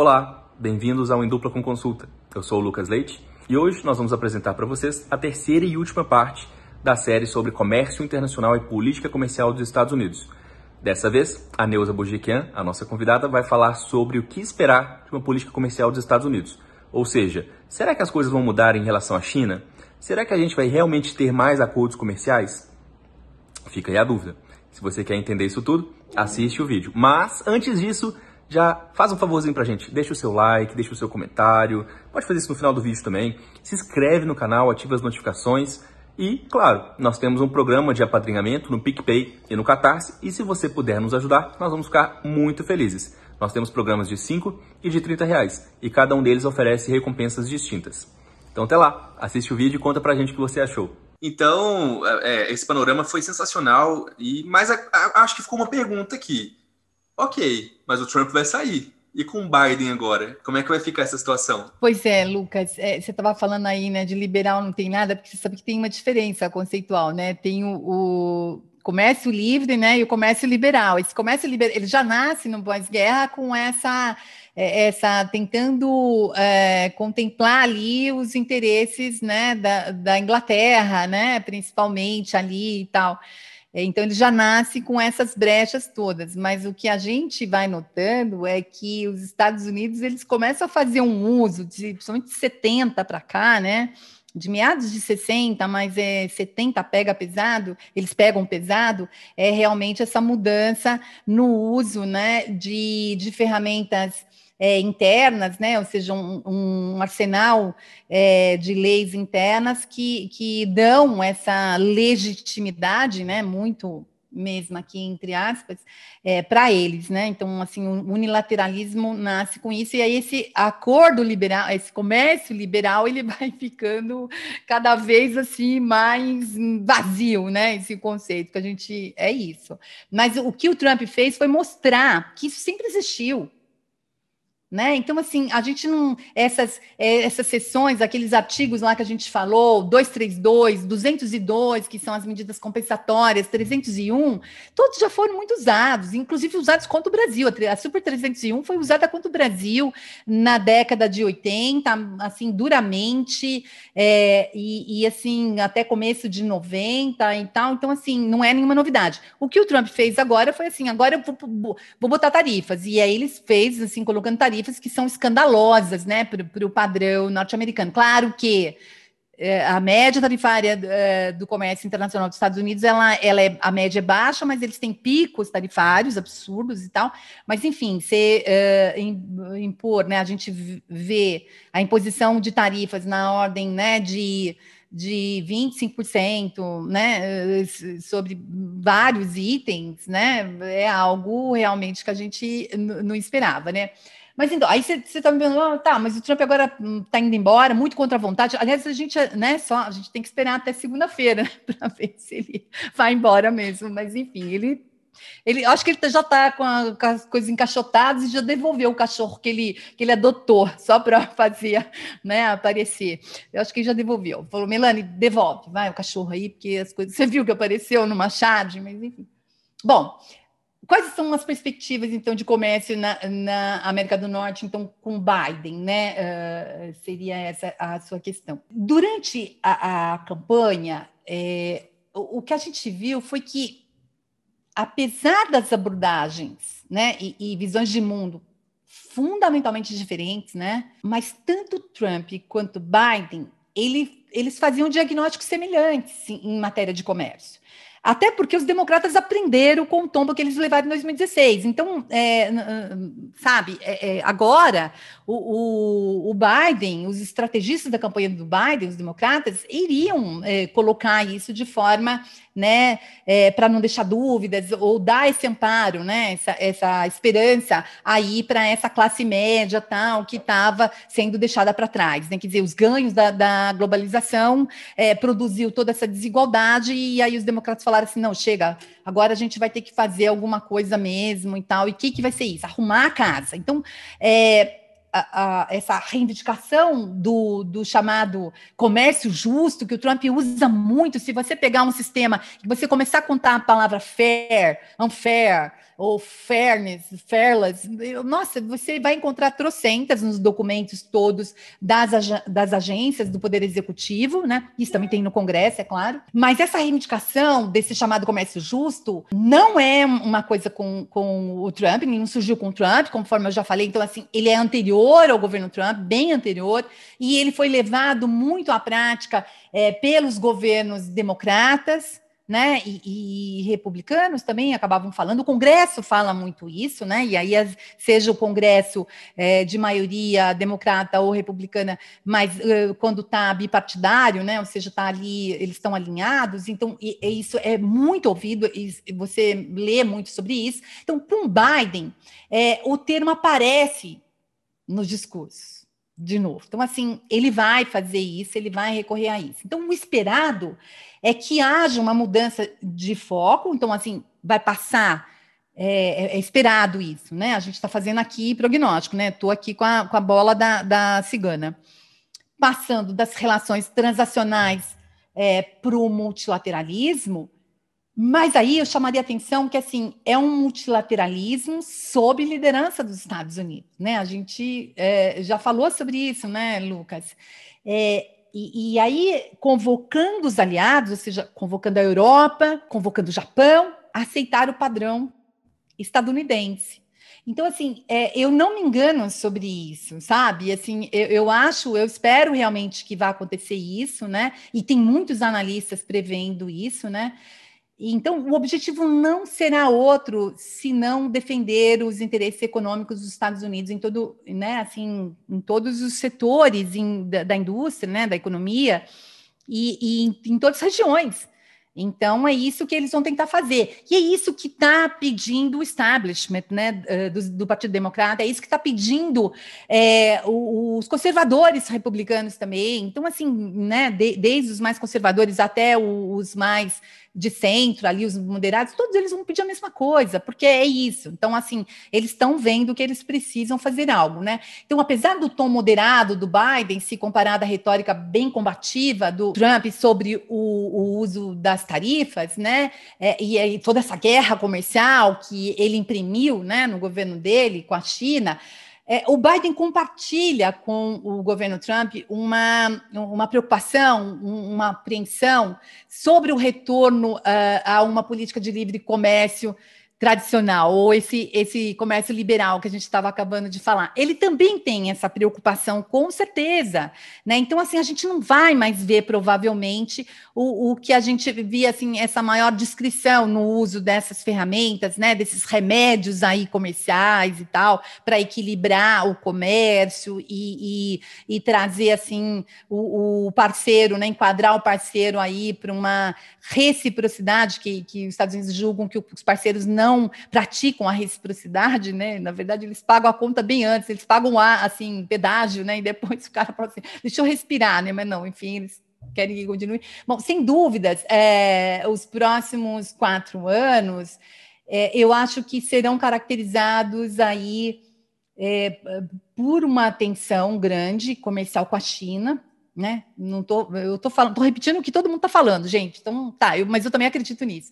Olá, bem-vindos ao Em Dupla com Consulta. Eu sou o Lucas Leite e hoje nós vamos apresentar para vocês a terceira e última parte da série sobre comércio internacional e política comercial dos Estados Unidos. Dessa vez, a Neuza Bourgequian, a nossa convidada, vai falar sobre o que esperar de uma política comercial dos Estados Unidos. Ou seja, será que as coisas vão mudar em relação à China? Será que a gente vai realmente ter mais acordos comerciais? Fica aí a dúvida. Se você quer entender isso tudo, assiste o vídeo. Mas, antes disso, já faz um favorzinho pra gente, deixa o seu like, deixa o seu comentário, pode fazer isso no final do vídeo também, se inscreve no canal, ativa as notificações e, claro, nós temos um programa de apadrinhamento no PicPay e no Catarse e se você puder nos ajudar, nós vamos ficar muito felizes. Nós temos programas de 5 e de 30 reais e cada um deles oferece recompensas distintas. Então até lá, assiste o vídeo e conta pra gente o que você achou. Então, é, é esse panorama foi sensacional, e mas a, a, acho que ficou uma pergunta aqui Ok, mas o Trump vai sair. E com o Biden agora, como é que vai ficar essa situação? Pois é, Lucas, é, você estava falando aí, né, de liberal não tem nada, porque você sabe que tem uma diferença conceitual, né? Tem o, o comércio livre, né, e o comércio liberal. Esse comércio liberal, ele já nasce no pós-guerra com essa é, essa tentando é, contemplar ali os interesses né, da, da Inglaterra, né, principalmente ali e tal. É, então, ele já nasce com essas brechas todas, mas o que a gente vai notando é que os Estados Unidos eles começam a fazer um uso, de, principalmente de 70 para cá, né? de meados de 60, mas é 70 pega pesado, eles pegam pesado, é realmente essa mudança no uso né, de, de ferramentas é, internas, né? ou seja, um, um arsenal é, de leis internas que, que dão essa legitimidade, né? muito mesmo aqui entre aspas, é, para eles, né? Então, assim, o unilateralismo nasce com isso e aí esse acordo liberal, esse comércio liberal, ele vai ficando cada vez assim mais vazio, né? Esse conceito que a gente é isso. Mas o que o Trump fez foi mostrar que isso sempre existiu, né? Então, assim, a gente não. Essas, eh, essas sessões, aqueles artigos lá que a gente falou, 232, 202, que são as medidas compensatórias, 301, todos já foram muito usados, inclusive usados contra o Brasil. A Super 301 foi usada contra o Brasil na década de 80, assim, duramente, é, e, e assim, até começo de 90 e tal. Então, assim, não é nenhuma novidade. O que o Trump fez agora foi assim: agora eu vou, vou botar tarifas. E aí ele fez, assim, colocando tarifas tarifas que são escandalosas, né, para o padrão norte-americano. Claro que é, a média tarifária é, do comércio internacional dos Estados Unidos, ela, ela é, a média é baixa, mas eles têm picos tarifários absurdos e tal. Mas, enfim, se é, impor, né, a gente vê a imposição de tarifas na ordem né, de, de 25%, né, sobre vários itens, né, é algo realmente que a gente não esperava, né. Mas então, aí você está me perguntando, ah, tá, mas o Trump agora está hum, indo embora, muito contra a vontade. Aliás, a gente, né, só, a gente tem que esperar até segunda-feira para ver se ele vai embora mesmo. Mas enfim, ele ele, acho que ele tá, já está com, com, as coisas encaixotadas e já devolveu o cachorro que ele, que ele adotou, só para fazer né, aparecer. Eu acho que ele já devolveu. Falou, Melanie, devolve, vai o cachorro aí, porque as coisas. Você viu que apareceu no Machado, mas enfim. Bom, Quais são as perspectivas, então, de comércio na, na América do Norte, então, com Biden, né? Uh, seria essa a sua questão. Durante a, a campanha, é, o, o, que a gente viu foi que, apesar das abordagens né, e, e visões de mundo fundamentalmente diferentes, né? Mas tanto Trump quanto Biden, ele, eles faziam diagnósticos semelhantes em matéria de comércio. Até porque os democratas aprenderam com o tombo que eles levaram em 2016. Então, é, sabe, é, é, agora o, o, o, Biden, os estrategistas da campanha do Biden, os democratas, iriam é, colocar isso de forma, né, é, para não deixar dúvidas ou dar esse amparo, né, essa, essa esperança aí para essa classe média tal que estava sendo deixada para trás. Né? Quer dizer, os ganhos da, da globalização é, produziu toda essa desigualdade e aí os democratas falaram falaram assim: não, chega, agora a gente vai ter que fazer alguma coisa mesmo e tal. E o que, que vai ser isso? Arrumar a casa. Então, é, a, a, essa reivindicação do, do, chamado comércio justo, que o Trump usa muito. Se você pegar um sistema e você começar a contar a palavra fair, unfair, ou fairness, fairless, nossa, você vai encontrar trocentas nos documentos todos das, ag das agências do Poder Executivo, né? Isso também tem no Congresso, é claro. Mas essa reivindicação desse chamado comércio justo não é uma coisa com, com o Trump, não surgiu com o Trump, conforme eu já falei. Então, assim, ele é anterior anterior ao governo Trump, bem anterior, e ele foi levado muito à prática é, pelos governos democratas, né, e, e, republicanos também acabavam falando, o Congresso fala muito isso, né, e aí as, seja o Congresso é, de maioria democrata ou republicana, mas uh, quando está bipartidário, né, ou seja, está ali, eles estão alinhados, então e, e isso é muito ouvido, e você lê muito sobre isso. Então, com Biden, é, o termo aparece nos discursos, de novo. Então, assim, ele vai fazer isso, ele vai recorrer a isso. Então, o esperado é que haja uma mudança de foco, então, assim, vai passar. É, é, é esperado isso, né? A gente está fazendo aqui prognóstico, né? Estou aqui com a, com a bola da, da cigana. Passando das relações transacionais é, para o multilateralismo, mas aí eu chamaria atenção que assim é um multilateralismo sob liderança dos Estados Unidos, né? A gente é, já falou sobre isso, né, Lucas? É, e, e, aí convocando os aliados, ou seja, convocando a Europa, convocando o Japão, a aceitar o padrão estadunidense. Então, assim, é, eu não me engano sobre isso, sabe? Assim, eu, eu acho, eu espero realmente que vá acontecer isso, né? E tem muitos analistas prevendo isso, né? Então, o objetivo não será outro senão defender os interesses econômicos dos Estados Unidos em todo, né, assim, em todos os setores em, da, da, indústria, né, da economia e, e em, em, todas as regiões. Então, é isso que eles vão tentar fazer. E é isso que está pedindo o establishment né, eh, do, do Partido Democrata, é isso que está pedindo é, os conservadores republicanos também. Então, assim, né, de, desde os mais conservadores até os mais de centro, ali os moderados, todos eles vão pedir a mesma coisa, porque é isso. Então, assim, eles estão vendo que eles precisam fazer algo, né? Então, apesar do tom moderado do Biden, se comparado à retórica bem combativa do Trump sobre o, o uso das tarifas, né? É, e, e toda essa guerra comercial que ele imprimiu, né, no governo dele com a China. É, o Biden compartilha com o governo Trump uma, uma preocupação, uma apreensão sobre o retorno uh, a uma política de livre comércio tradicional ou esse, esse comércio liberal que a gente estava acabando de falar, ele também tem essa preocupação, com certeza, né? Então, assim, a gente não vai mais ver, provavelmente, o, o que a gente via, assim, essa maior descrição no uso dessas ferramentas, né? Desses remédios aí comerciais e tal, para equilibrar o comércio e, e, e trazer, assim, o, o, parceiro, né? Enquadrar o parceiro aí para uma reciprocidade que, que os Estados Unidos julgam que os parceiros não não praticam a reciprocidade, né? Na verdade, eles pagam a conta bem antes, eles pagam a, assim, pedágio, né? E depois o cara fala assim, deixa eu respirar, né? Mas não, enfim, eles querem que continue. Bom, sem dúvidas, é, os próximos quatro anos, é, eu acho que serão caracterizados aí é, por uma tensão grande comercial com a China, né? Não tô, eu tô falando, tô repetindo o que todo mundo está falando, gente. Então, tá, eu, mas eu também acredito nisso.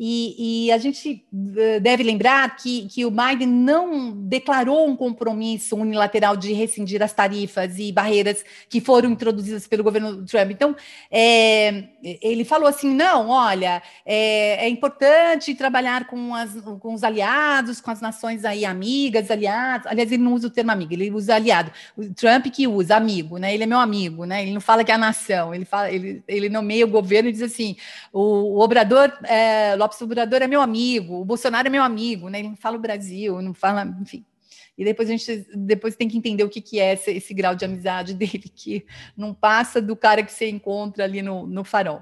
E, e a gente eh, deve lembrar que, que o Biden não declarou um compromisso unilateral de rescindir as tarifas e barreiras que foram introduzidas pelo governo Trump. Então, é, ele falou assim: não, olha, é, é importante trabalhar com, as, com, os aliados, com as nações aí amigas, aliados. Aliás, ele não usa o termo amigo, ele usa aliado. O Trump que usa amigo, né? Ele é meu amigo, né? Ele não fala que é a nação, ele, fala, ele, ele nomeia o governo e diz assim: o, o Obrador, é, Lopes Obrador é meu amigo, o Bolsonaro é meu amigo, né? Ele não fala o Brasil, não fala, enfim. E depois a gente depois tem que entender o que, que é esse, esse grau de amizade dele, que não passa do cara que você encontra ali no, no farol.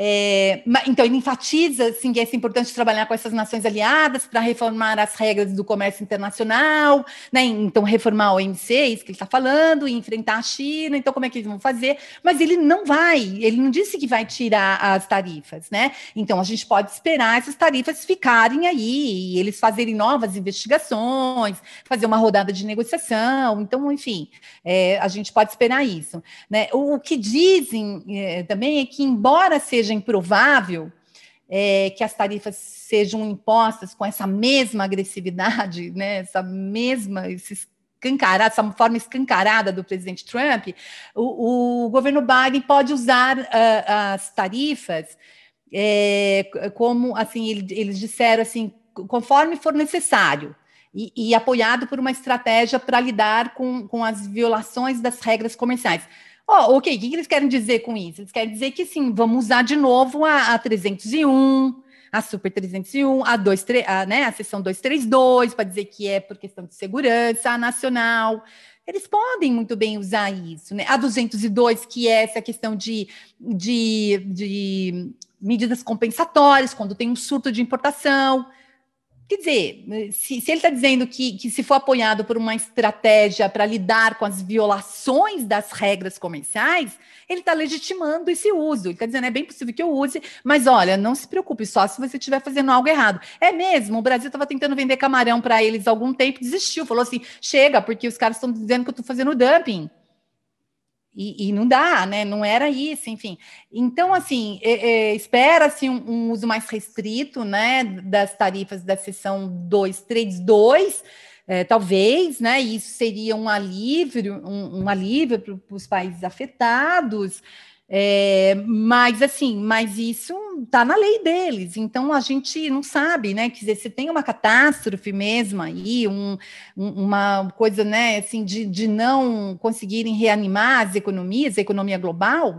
É, então, ele enfatiza assim, que é importante trabalhar com essas nações aliadas para reformar as regras do comércio internacional, né? então reformar a OMC, é isso que ele está falando, e enfrentar a China, então como é que eles vão fazer? Mas ele não vai, ele não disse que vai tirar as tarifas, né? Então a gente pode esperar essas tarifas ficarem aí, e eles fazerem novas investigações, fazer uma rodada de negociação, então, enfim, é, a gente pode esperar isso. Né? O, o que dizem é, também é que, embora seja seja improvável é, que as tarifas sejam impostas com essa mesma agressividade, né, essa mesma, esse escancarada, essa forma escancarada do presidente Trump, o, o governo Biden pode usar uh, as tarifas é, como, assim, ele, eles disseram, assim, conforme for necessário. E, e apoiado por uma estratégia para lidar com, com as violações das regras comerciais. Ó, oh, ok, o que, que eles querem dizer com isso? Eles querem dizer que sim, vamos usar de novo a, a 301, a Super 301, a, 2, 3, a, né, a 232, para dizer que é por questão de segurança, a nacional. Eles podem muito bem usar isso, né? A 202, que é essa questão de, de, de medidas compensatórias, quando tem um surto de importação. Quer dizer, se, se ele está dizendo que, que, se for apoiado por uma estratégia para lidar com as violações das regras comerciais, ele está legitimando esse uso. Ele está dizendo, é bem possível que eu use, mas olha, não se preocupe, só se você estiver fazendo algo errado. É mesmo, o Brasil estava tentando vender camarão para eles há algum tempo, desistiu, falou assim, chega, porque os caras estão dizendo que eu estou fazendo dumping. E, e, não dá, né? Não era isso, enfim. Então, assim, é, é, espera-se um, um, uso mais restrito, né, das tarifas da seção 232, é, talvez, né? isso seria um alívio, um, um alívio para os países afetados. É, mas assim, mas isso está na lei deles. Então a gente não sabe, né? Quer dizer, se tem uma catástrofe mesmo aí, um, uma coisa, né, assim, de, de não conseguirem reanimar as economias, a economia global,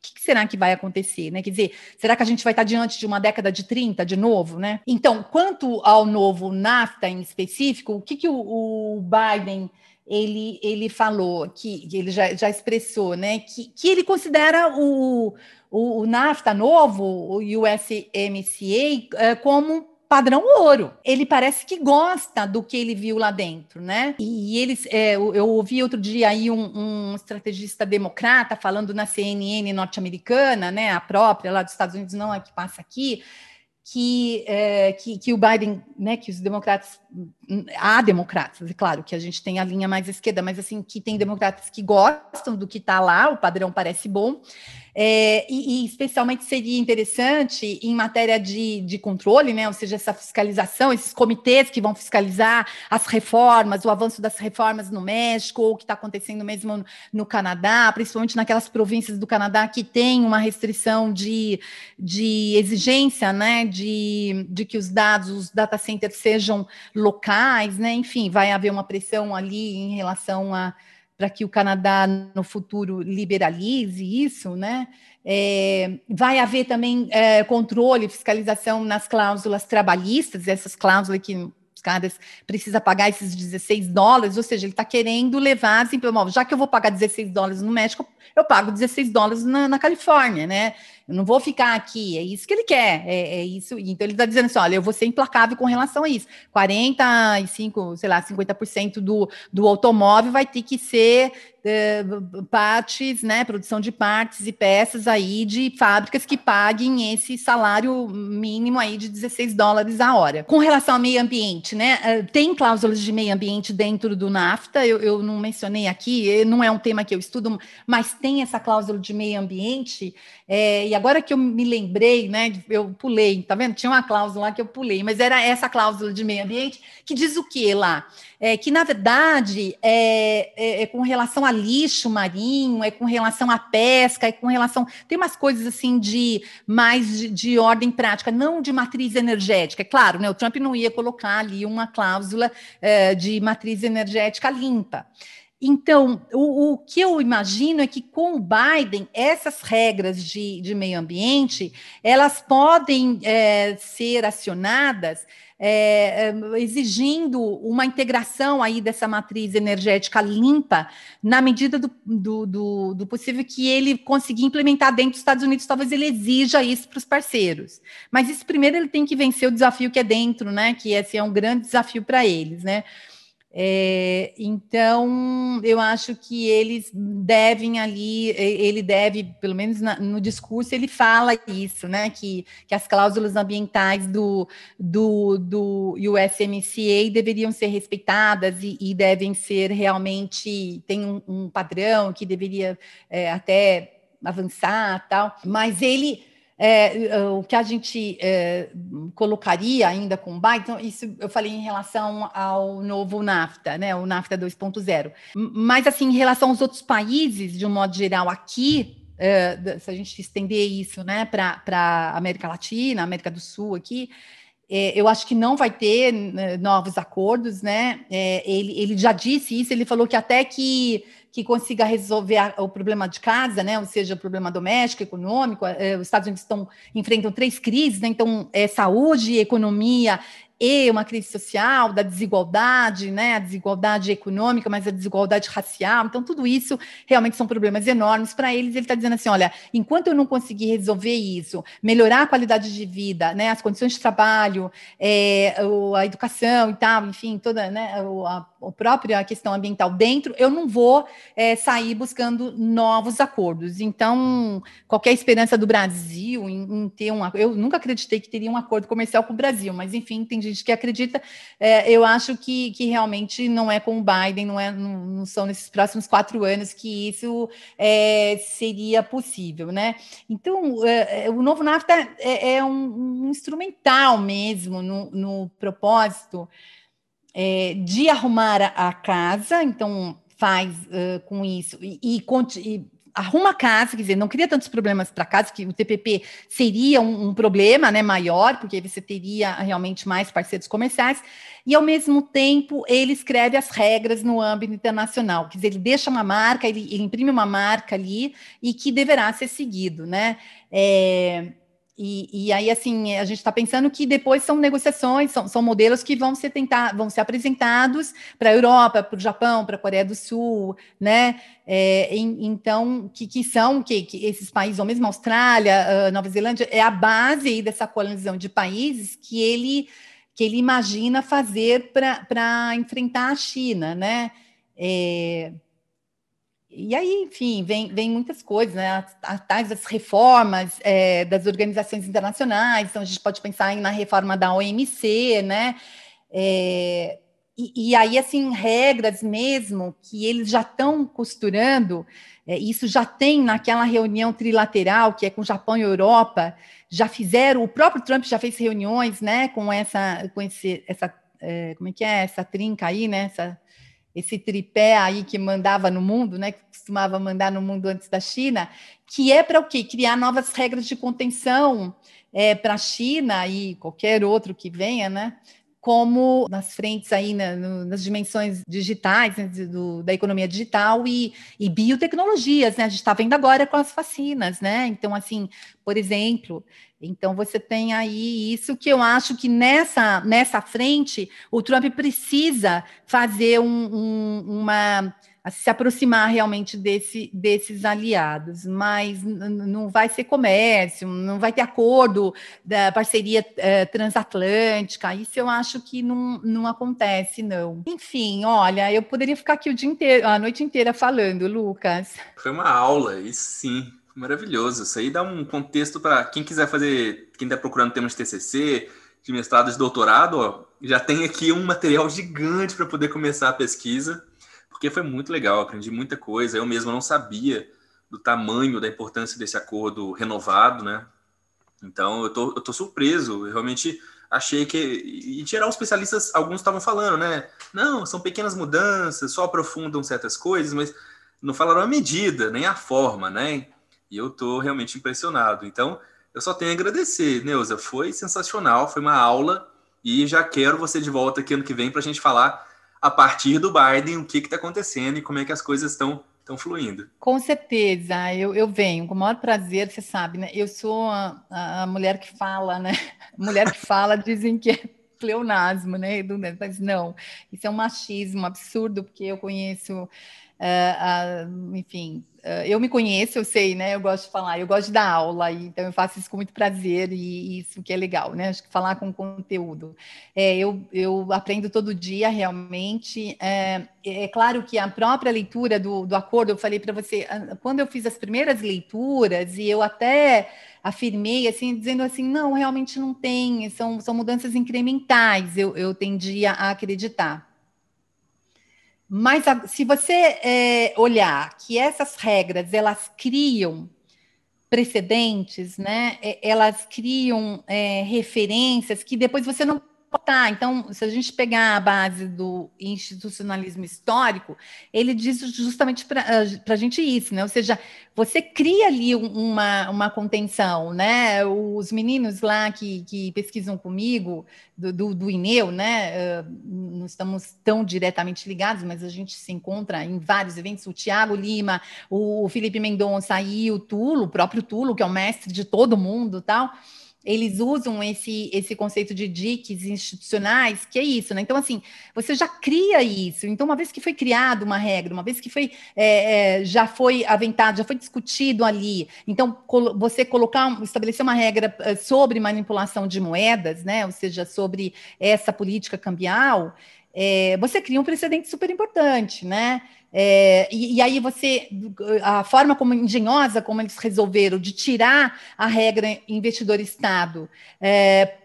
o que será que vai acontecer, né? Quer dizer, será que a gente vai estar diante de uma década de 30 de novo, né? Então, quanto ao novo NAFTA em específico, o que, que o, o Biden ele, ele falou que ele já, já expressou, né, que, que ele considera o, o, o NAFTA novo, o USMCA, eh, como padrão ouro. Ele parece que gosta do que ele viu lá dentro, né? E eles, é, eu ouvi outro dia aí um, um, estrategista democrata falando na CNN norte-americana, né, a própria lá dos Estados Unidos, não é que passa aqui, que, é, que, que, o Biden, né, que os democratas, hum, há democratas, é claro que a gente tem a linha mais esquerda, mas assim, que tem democratas que gostam do que está lá, o padrão parece bom, é, e, e, especialmente seria interessante em matéria de, de controle, né? ou seja, essa fiscalização, esses comitês que vão fiscalizar as reformas, o avanço das reformas no México, ou o que está acontecendo mesmo no Canadá, principalmente naquelas províncias do Canadá que tem uma restrição de, de exigência né? de, de que os dados, os data centers sejam locais, né? enfim, vai haver uma pressão ali em relação a para que o Canadá no futuro liberalize isso, né? É, vai haver também é, controle, fiscalização nas cláusulas trabalhistas, essas cláusulas que caras precisa pagar esses 16 dólares, ou seja, ele está querendo levar imóveis. Assim, já que eu vou pagar 16 dólares no México, eu pago 16 dólares na, na Califórnia, né? Eu não vou ficar aqui, é isso que ele quer, é, é isso. Então ele está dizendo assim: olha, eu vou ser implacável com relação a isso. 45, sei lá, 50% do, do automóvel vai ter que ser eh, partes, né, produção de partes e peças aí de fábricas que paguem esse salário mínimo aí de 16 dólares a hora. Com relação ao meio ambiente, né, eh, tem cláusulas de meio ambiente dentro do NAFTA, eu, eu não mencionei aqui, eh, não é um tema que eu estudo, mas tem essa cláusula de meio ambiente, é, e agora que eu me lembrei, né, eu pulei, tá vendo? Tinha uma cláusula lá que eu pulei, mas era essa cláusula de meio ambiente que diz o que lá? É, que, na verdade, é, é com relação a lixo marinho, é com relação à pesca, é com relação. Tem umas coisas assim de mais de, de ordem prática, não de matriz energética. É claro, né? O Trump não ia colocar ali uma cláusula eh, de matriz energética limpa. Então, o, o, que eu imagino é que com o Biden, essas regras de, de meio ambiente, elas podem é, ser acionadas é, é, exigindo uma integração aí dessa matriz energética limpa, na medida do, do, do, do possível que ele conseguir implementar dentro dos Estados Unidos, talvez ele exija isso para os parceiros. Mas isso primeiro ele tem que vencer o desafio que é dentro, né? Que esse é um grande desafio para eles, né? É, então, eu acho que eles devem ali, ele deve, pelo menos na, no discurso, ele fala isso, né? Que, que as cláusulas ambientais do, do, do USMCA deveriam ser respeitadas e, e devem ser realmente, tem um, um padrão que deveria é, até avançar tal, mas ele é, eh, o que a gente é, colocaria ainda com Biden, então, isso eu falei em relação ao novo NAFTA, né, o NAFTA 2.0. Mas, assim, em relação aos outros países, de um modo geral, aqui, é, se a gente estender isso né, para a América Latina, América do Sul aqui, eu acho que não vai ter né, novos acordos, né? ele, ele já disse isso, ele falou que até que que consiga resolver o problema de casa, né? Ou seja, o problema doméstico, econômico. É, os Estados Unidos estão enfrentam três crises, né? Então, é saúde, economia e uma crise social, da desigualdade, né, a desigualdade econômica, mas a desigualdade racial. Então, tudo isso realmente são problemas enormes para eles. Ele está dizendo assim: olha, enquanto eu não conseguir resolver isso, melhorar a qualidade de vida, né, as condições de trabalho, é, a educação e tal, enfim, toda né, a, a própria questão ambiental dentro, eu não vou é, sair buscando novos acordos. Então, qualquer esperança do Brasil em, em ter um. Eu nunca acreditei que teria um acordo comercial com o Brasil, mas enfim, entendi gente que acredita. É, eu acho que, que realmente não é com o Biden, não, é, não, não são nesses próximos quatro anos que isso é, seria possível, né? Então, é, é o novo NAFTA é, é, um, um, instrumental mesmo no, no propósito é, de arrumar a, a, casa, então faz uh, com isso e, e, e arruma casa, quer dizer, não cria tantos problemas para casa, que o TPP seria um, um, problema né, maior, porque você teria realmente mais parceiros comerciais, e ao mesmo tempo ele escreve as regras no âmbito internacional, quer dizer, ele deixa uma marca, ele, ele imprime uma marca ali e que deverá ser seguido, né? É, e, e, aí, assim, a gente está pensando que depois são negociações, são, são modelos que vão ser tentar, vão ser apresentados para a Europa, para o Japão, para a Coreia do Sul, né? É, em, então, que, que são que, que, esses países, ou mesmo Austrália, ah, Nova Zelândia, é a base dessa coalizão de países que ele que ele imagina fazer para enfrentar a China, né? É, e aí, enfim, vem, vem muitas coisas, né? Atrás das reformas é, das organizações internacionais, então a gente pode pensar na reforma da OMC, né? É, e, e, aí, assim, regras mesmo que eles já estão costurando, é, isso já tem naquela reunião trilateral que é com Japão e Europa, já fizeram, o próprio Trump já fez reuniões, né, com essa, com esse, essa, é, como é que é, essa trinca aí, né, essa, esse tripé aí que mandava no mundo, né, que costumava mandar no mundo antes da China, que é para o quê? Criar novas regras de contenção é, para a China e qualquer outro que venha, né? como nas frentes aí, na, né, no, nas dimensões digitais, né, do, da economia digital e, e biotecnologias, né? A gente está vendo agora com as vacinas, né? Então, assim, por exemplo, então você tem aí isso que eu acho que nessa, nessa frente o Trump precisa fazer um, um, uma se aproximar realmente desse, desses aliados, mas não vai ser comércio, não vai ter acordo da parceria eh, transatlântica, isso eu acho que não, não acontece, não. Enfim, olha, eu poderia ficar aqui o dia inteiro, a noite inteira falando, Lucas. Foi uma aula, e sim, maravilhoso. Isso aí dá um contexto para quem quiser fazer, quem está procurando temas de TCC, de mestrado, de doutorado, ó, já tem aqui um material gigante para poder começar a pesquisa porque foi muito legal, aprendi muita coisa. Eu mesmo não sabia do tamanho, da importância desse acordo renovado, né? Então, eu tô, eu tô surpreso. Eu realmente achei que. em geral, os especialistas, alguns estavam falando, né? Não, são pequenas mudanças, só aprofundam certas coisas, mas não falaram a medida, nem a forma, né? E eu tô realmente impressionado. Então, eu só tenho a agradecer, Neuza. Foi sensacional, foi uma aula. E já quero você de volta aqui ano que vem para a gente falar a partir do Biden o que está acontecendo e como é que as coisas estão estão fluindo. Com certeza, eu, eu venho com o maior prazer, você sabe, né? Eu sou a, a mulher que fala, né? Mulher que fala, dizem que é pleonasmo, né? Mas não, isso é um machismo absurdo, porque eu conheço Uh, enfim, uh, eu me conheço, eu sei, né? Eu gosto de falar, eu gosto de dar aula, então eu faço isso com muito prazer e, e, isso que é legal, né? Acho que falar com conteúdo. É, eu, eu aprendo todo dia, realmente. É, é claro que a própria leitura do, do acordo, eu falei para você, quando eu fiz as primeiras leituras, e eu até afirmei, assim, dizendo assim, não, realmente não tem, são, são mudanças incrementais, eu, eu tendia a acreditar. Mas se você é, olhar que essas regras elas criam precedentes, né? Elas criam é, referências que depois você não então, se a gente pegar a base do institucionalismo histórico, ele diz justamente para eh, a gente isso, né? Ou seja, você cria ali uma, uma contenção, né? Os meninos lá que, que pesquisam comigo, do, do, do INEU, né? Eh, não estamos tão diretamente ligados, mas a gente se encontra em vários eventos. O Tiago Lima, o Felipe Mendonça e o Tulo, o próprio Tulo, que é o mestre de todo mundo tal eles usam esse, esse conceito de diques institucionais, que é isso, né? Então, assim, você já cria isso. Então, uma vez que foi criada uma regra, uma vez que foi é, é, já foi aventado, já foi discutido ali, então colo você colocar, estabelecer uma regra eh, sobre manipulação de moedas, né? Ou seja, sobre essa política cambial, é, você cria um precedente super importante, né? É, e, e, aí você, a forma como engenhosa, como eles resolveram de tirar a regra investidor-estado é,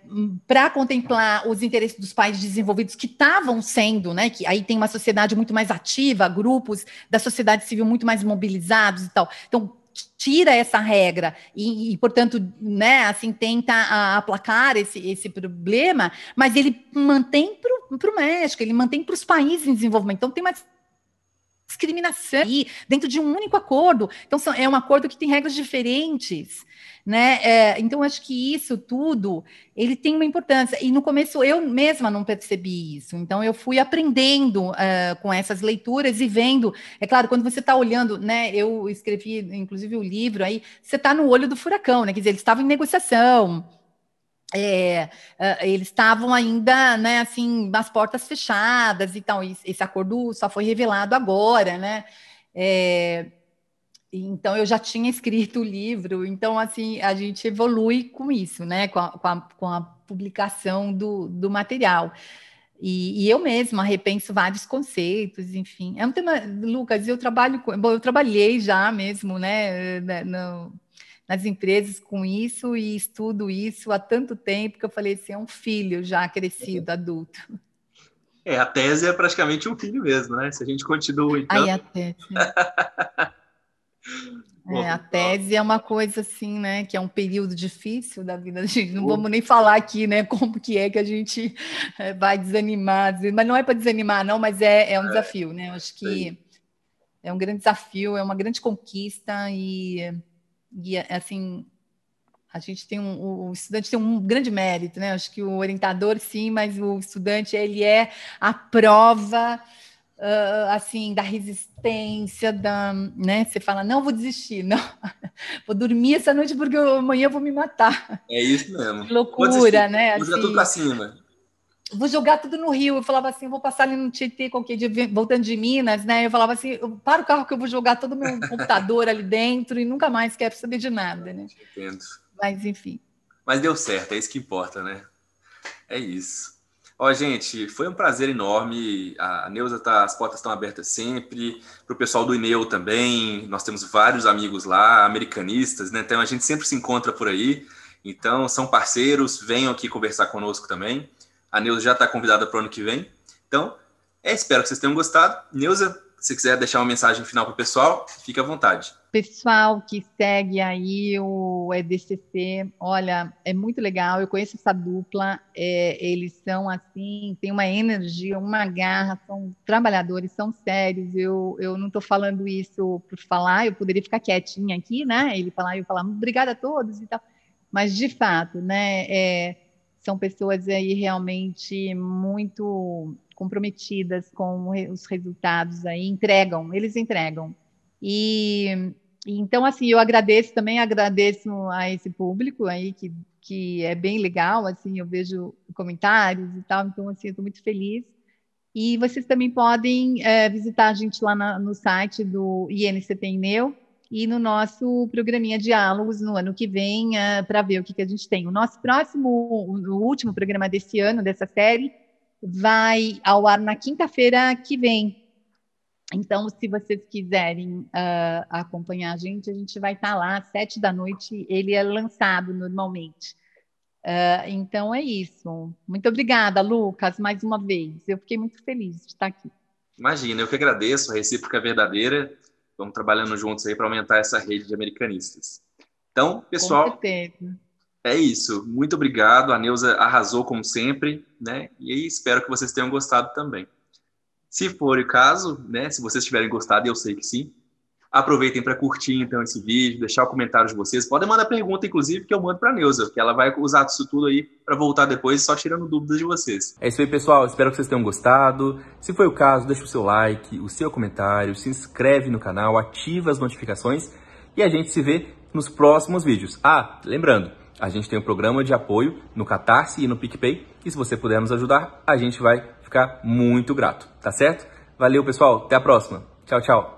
para contemplar os interesses dos países desenvolvidos que estavam sendo, né? Que aí tem uma sociedade muito mais ativa, grupos da sociedade civil muito mais mobilizados e tal. Então, tira essa regra e, e, portanto, né, assim, tenta aplacar esse, esse problema, mas ele mantém para o México, ele mantém para os países em desenvolvimento. Então, tem uma discriminação e dentro de um único acordo. Então, são, é um acordo que tem regras diferentes, né? É, então, acho que isso tudo, ele tem uma importância. E no começo, eu mesma não percebi isso. Então, eu fui aprendendo uh, com essas leituras e vendo. É claro, quando você está olhando, né? Eu escrevi, inclusive, o livro aí, você está no olho do furacão, né? Quer dizer, eles estavam em negociação, é, ah, eles estavam ainda, né, assim, as portas fechadas e tal. Esse acordo só foi revelado agora, né? É, então eu já tinha escrito o livro, então assim a gente evolui com isso, né? Com a, com a, com a publicação do, do material. E, e, eu mesma repenso vários conceitos, enfim. É um tema, Lucas, eu trabalho, bom, eu trabalhei já mesmo, né, eh, né no, nas empresas com isso e estudo isso há tanto tempo que eu falei assim, é um filho já crescido, é. adulto. É, a tese é praticamente um filho mesmo, né? Se a gente continua então. Aí a tese. é, a então. tese é uma coisa assim, né? Que é um período difícil da vida a gente. Não vamos nem falar aqui, né? Como que é que a gente é, vai desanimar. Mas não é para desanimar, não, mas é, é um é. desafio, né? Eu acho que é um grande desafio, é uma grande conquista e e, assim, a gente tem um, o estudante tem um grande mérito, né? Acho que o orientador sim, mas o estudante ele é a prova uh, assim da resistência, da, né? Você fala não vou desistir, não vou dormir essa noite porque amanhã eu vou me matar. É isso mesmo. Que loucura, né? Assim, eu já tô para cima vou jogar tudo no rio. Eu falava assim, vou passar ali no Tietê, qualquer dia, voltando de Minas, né? Eu falava assim, eu paro o carro que eu vou jogar todo o meu computador ali dentro e nunca mais quero saber de nada, né? Entendo. Mas enfim. Mas deu certo, é isso que importa, né? É isso. Ó, gente, foi um prazer enorme. A Neuza tá, as portas estão abertas sempre. Para o pessoal do Ineu também, nós temos vários amigos lá, americanistas, né? Então a gente sempre se encontra por aí. Então, são parceiros, venham aqui conversar conosco também. A Neuza já está convidada para o ano que vem. Então, é, espero que vocês tenham gostado. Neuza, se quiser deixar uma mensagem final para o pessoal, fique à vontade. Pessoal que segue aí o EDCC, olha, é muito legal. Eu conheço essa dupla, é, eles são assim, têm uma energia, uma garra, são trabalhadores, são sérios. Eu, eu não estou falando isso por falar, eu poderia ficar quietinha aqui, né? Ele falar e eu falar, obrigada a todos e tal. Mas, de fato, né? É, são pessoas aí realmente muito comprometidas com os resultados aí, entregam, eles entregam. E então assim, eu agradeço também, agradeço a esse público aí que que é bem legal, assim, eu vejo comentários e tal, então assim, eu estou muito feliz. E vocês também podem é, visitar a gente lá na, no site do INCT Neu, e no nosso programinha Diálogos no ano que vem, uh, ah, para ver o que, que a gente tem. O nosso próximo, o último programa desse ano, dessa série, vai ao ar na quinta-feira que vem. Então, se vocês quiserem uh, acompanhar a gente, a gente vai estar tá lá às sete da noite. Ele é lançado normalmente. Uh, então é isso. Muito obrigada, Lucas, mais uma vez. Eu fiquei muito feliz de estar aqui. Imagina, eu que agradeço, a recíproca é verdadeira. Vamos trabalhando juntos aí para aumentar essa rede de americanistas. Então, pessoal, é isso. Muito obrigado. A Neuza arrasou como sempre, né? E espero que vocês tenham gostado também. Se for o caso, né? Se vocês tiverem gostado, eu sei que sim. Aproveitem para curtir então esse vídeo, deixar o comentário de vocês. Podem mandar pergunta, inclusive, que eu mando para a Neuza, que ela vai usar isso tudo aí para voltar depois só tirando dúvidas de vocês. É isso aí, pessoal. Espero que vocês tenham gostado. Se foi o caso, deixa o seu like, o seu comentário, se inscreve no canal, ativa as notificações e a gente se vê nos próximos vídeos. Ah, lembrando, a gente tem um programa de apoio no Catarse e no PicPay e se você puder nos ajudar, a gente vai ficar muito grato, tá certo? Valeu, pessoal. Até a próxima. Tchau, tchau.